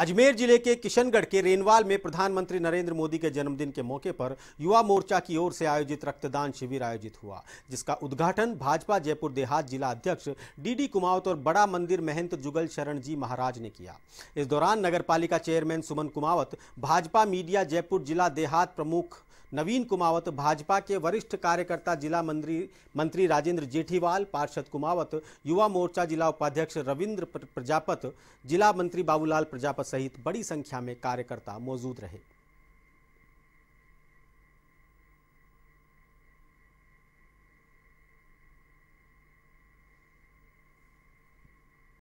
अजमेर जिले के किशनगढ़ के रेनवाल में प्रधानमंत्री नरेंद्र मोदी के जन्मदिन के मौके पर युवा मोर्चा की ओर से आयोजित रक्तदान शिविर आयोजित हुआ जिसका उद्घाटन भाजपा जयपुर देहात जिला अध्यक्ष डीडी कुमावत और बड़ा मंदिर महंत जुगल शरण जी महाराज ने किया इस दौरान नगर पालिका चेयरमैन सुमन कुमावत भाजपा मीडिया जयपुर जिला देहात प्रमुख नवीन कुमावत भाजपा के वरिष्ठ कार्यकर्ता जिला मंत्री मंत्री राजेंद्र जेठीवाल पार्षद कुमावत युवा मोर्चा जिला उपाध्यक्ष रविंद्र प्रजापत जिला मंत्री बाबूलाल प्रजापत सहित बड़ी संख्या में कार्यकर्ता मौजूद रहे